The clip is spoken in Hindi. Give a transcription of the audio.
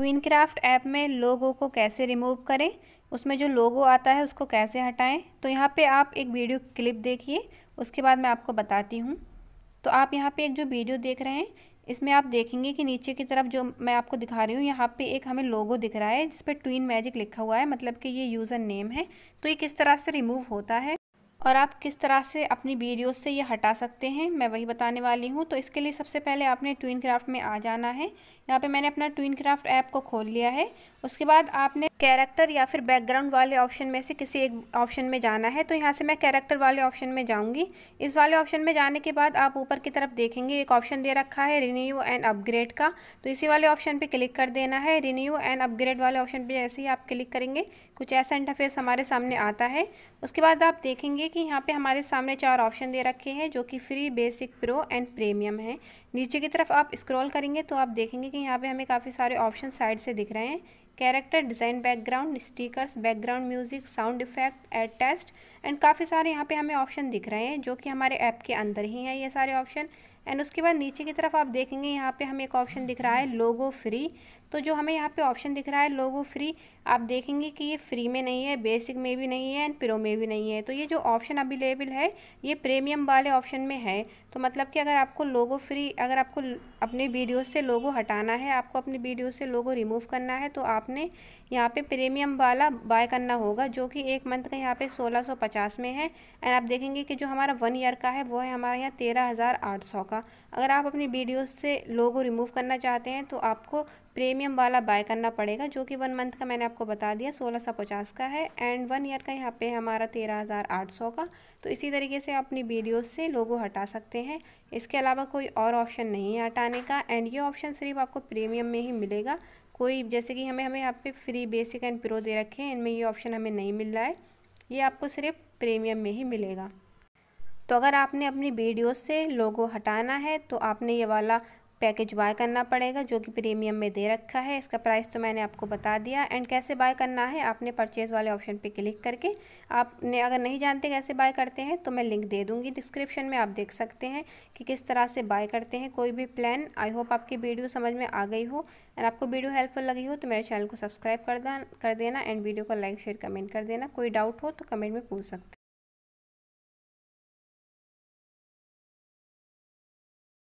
क्राफ्ट ऐप में लोगों को कैसे रिमूव करें उसमें जो लोगो आता है उसको कैसे हटाएं तो यहाँ पे आप एक वीडियो क्लिप देखिए उसके बाद मैं आपको बताती हूँ तो आप यहाँ पे एक जो वीडियो देख रहे हैं इसमें आप देखेंगे कि नीचे की तरफ जो मैं आपको दिखा रही हूँ यहाँ पे एक हमें लोगो दिख रहा है जिस पर ट्वीन मैजिक लिखा हुआ है मतलब कि ये यूज़र नेम है तो ये किस तरह से रिमूव होता है और आप किस तरह से अपनी वीडियोस से ये हटा सकते हैं मैं वही बताने वाली हूँ तो इसके लिए सबसे पहले आपने ट्विन क्राफ्ट में आ जाना है यहाँ पे मैंने अपना ट्विन क्राफ्ट ऐप को खोल लिया है उसके बाद आपने कैरेक्टर या फिर बैकग्राउंड वाले ऑप्शन में से किसी एक ऑप्शन में जाना है तो यहाँ से मैं कैरेक्टर वाले ऑप्शन में जाऊँगी इस वाले ऑप्शन में जाने के बाद आप ऊपर की तरफ देखेंगे एक ऑप्शन दे रखा है रिन्यू एंड अपग्रेड का तो इसी वाले ऑप्शन पर क्लिक कर देना है रिन्यू एंड अपग्रेड वाले ऑप्शन पर जैसे ही आप क्लिक करेंगे कुछ ऐसा इंटरफेस हमारे सामने आता है उसके बाद आप देखेंगे कि कि यहाँ पे हमारे सामने चार ऑप्शन दे रखे हैं जो कि free basic pro and premium है नीचे की तरफ आप स्क्रॉल करेंगे तो आप देखेंगे कि यहाँ पे हमें काफ़ी सारे ऑप्शन साइड से दिख रहे हैं character design background stickers background music sound effect add text and काफ़ी सारे यहाँ पे हमें ऑप्शन दिख रहे हैं जो कि हमारे ऐप के अंदर ही हैं ये सारे ऑप्शन एंड उसके बाद नीचे की तरफ आप देखेंगे यहाँ पे हमें एक ऑप्शन दिख रहा है लोगो फ्री तो जो हमें यहाँ पे ऑप्शन दिख रहा है लोगो फ्री आप देखेंगे कि ये फ्री में नहीं है बेसिक में भी नहीं है एंड प्रो में भी नहीं है तो ये जो ऑप्शन अवेलेबल है ये प्रीमियम वाले ऑप्शन में है तो मतलब कि अगर आपको लोगो फ्री अगर आपको अपने वीडियो से लोगो हटाना है आपको अपने वीडियो से लोगो रिमूव करना है तो आपने यहाँ पे प्रीमियम वाला बाय करना होगा जो कि एक मंथ का यहाँ पे 1650 में है एंड आप देखेंगे कि जो हमारा वन ईयर का है वो है हमारे यहाँ तेरह का होगा अगर आप अपनी वीडियोस से लोगो रिमूव करना चाहते हैं तो आपको प्रीमियम वाला बाय करना पड़ेगा जो कि वन मंथ का मैंने आपको बता दिया सोलह सौ पचास का है एंड वन ईयर का यहाँ पे हमारा तेरह हज़ार आठ सौ का तो इसी तरीके से आप अपनी वीडियोस से लोगो हटा सकते हैं इसके अलावा कोई और ऑप्शन नहीं है हटाने का एंड ये ऑप्शन सिर्फ आपको प्रीमियम में ही मिलेगा कोई जैसे कि हमें हमें यहाँ पे फ्री बेसिक एंड प्रो दे रखे हैं इनमें ये ऑप्शन हमें नहीं मिल रहा है ये आपको सिर्फ प्रीमियम में ही मिलेगा तो अगर आपने अपनी वीडियो से लोगो हटाना है तो आपने ये वाला पैकेज बाय करना पड़ेगा जो कि प्रीमियम में दे रखा है इसका प्राइस तो मैंने आपको बता दिया एंड कैसे बाय करना है आपने परचेज़ वाले ऑप्शन पे क्लिक करके आपने अगर नहीं जानते कैसे बाय करते हैं तो मैं लिंक दे दूँगी डिस्क्रिप्शन में आप देख सकते हैं कि किस तरह से बाय करते हैं कोई भी प्लान आई होप आपकी वीडियो समझ में आ गई हो एंड आपको वीडियो हेल्पफुल लगी हो तो मेरे चैनल को सब्सक्राइब कर देना एंड वीडियो को लाइक शेयर कमेंट कर देना कोई डाउट हो तो कमेंट में पूछ सकते